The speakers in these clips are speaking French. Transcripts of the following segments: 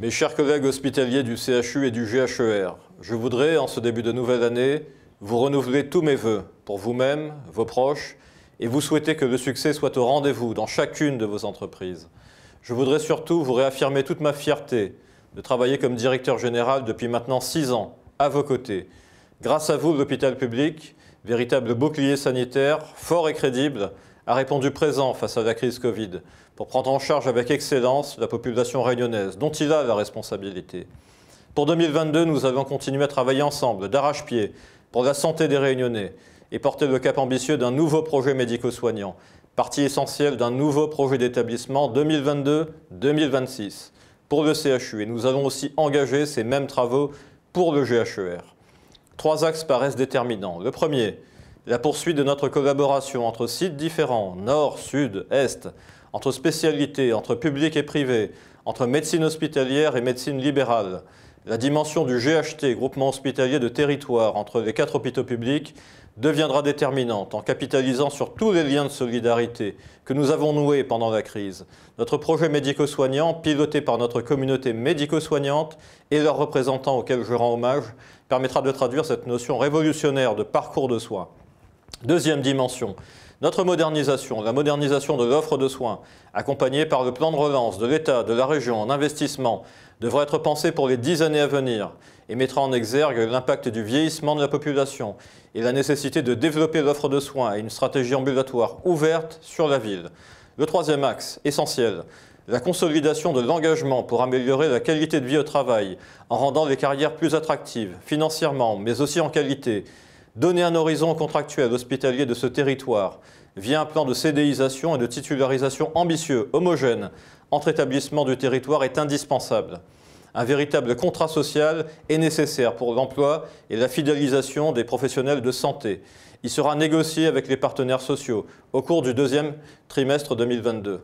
Mes chers collègues hospitaliers du CHU et du GHER, je voudrais, en ce début de nouvelle année, vous renouveler tous mes voeux pour vous-même, vos proches, et vous souhaiter que le succès soit au rendez-vous dans chacune de vos entreprises. Je voudrais surtout vous réaffirmer toute ma fierté de travailler comme directeur général depuis maintenant six ans, à vos côtés. Grâce à vous, l'hôpital public, véritable bouclier sanitaire, fort et crédible, a répondu présent face à la crise Covid pour prendre en charge avec excellence la population réunionnaise, dont il a la responsabilité. Pour 2022, nous avons continué à travailler ensemble, d'arrache-pied, pour la santé des Réunionnais et porter le cap ambitieux d'un nouveau projet médico-soignant, partie essentielle d'un nouveau projet d'établissement 2022-2026 pour le CHU. Et nous avons aussi engagé ces mêmes travaux pour le GHER. Trois axes paraissent déterminants. Le premier, la poursuite de notre collaboration entre sites différents, nord, sud, est, entre spécialités, entre public et privé, entre médecine hospitalière et médecine libérale, la dimension du GHT, groupement hospitalier de territoire, entre les quatre hôpitaux publics, deviendra déterminante en capitalisant sur tous les liens de solidarité que nous avons noués pendant la crise. Notre projet médico-soignant, piloté par notre communauté médico-soignante et leurs représentants auxquels je rends hommage, permettra de traduire cette notion révolutionnaire de parcours de soins. Deuxième dimension, notre modernisation, la modernisation de l'offre de soins, accompagnée par le plan de relance de l'État, de la région en investissement, devra être pensée pour les dix années à venir et mettra en exergue l'impact du vieillissement de la population et la nécessité de développer l'offre de soins et une stratégie ambulatoire ouverte sur la ville. Le troisième axe, essentiel, la consolidation de l'engagement pour améliorer la qualité de vie au travail en rendant les carrières plus attractives financièrement mais aussi en qualité donner un horizon contractuel hospitalier de ce territoire via un plan de cédéisation et de titularisation ambitieux, homogène, entre établissements du territoire est indispensable. Un véritable contrat social est nécessaire pour l'emploi et la fidélisation des professionnels de santé. Il sera négocié avec les partenaires sociaux au cours du deuxième trimestre 2022.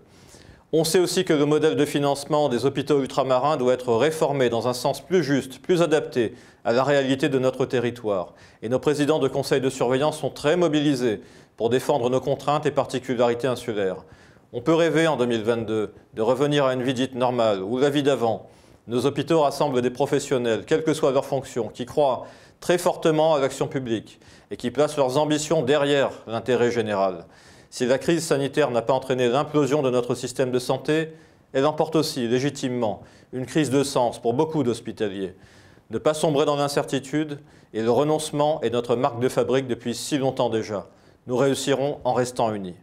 On sait aussi que le modèle de financement des hôpitaux ultramarins doit être réformé dans un sens plus juste, plus adapté à la réalité de notre territoire. Et nos présidents de conseils de surveillance sont très mobilisés pour défendre nos contraintes et particularités insulaires. On peut rêver en 2022 de revenir à une vie dite normale ou la vie d'avant. Nos hôpitaux rassemblent des professionnels, quelles que soient leurs fonctions, qui croient très fortement à l'action publique et qui placent leurs ambitions derrière l'intérêt général. Si la crise sanitaire n'a pas entraîné l'implosion de notre système de santé, elle emporte aussi, légitimement, une crise de sens pour beaucoup d'hospitaliers. Ne pas sombrer dans l'incertitude et le renoncement est notre marque de fabrique depuis si longtemps déjà. Nous réussirons en restant unis.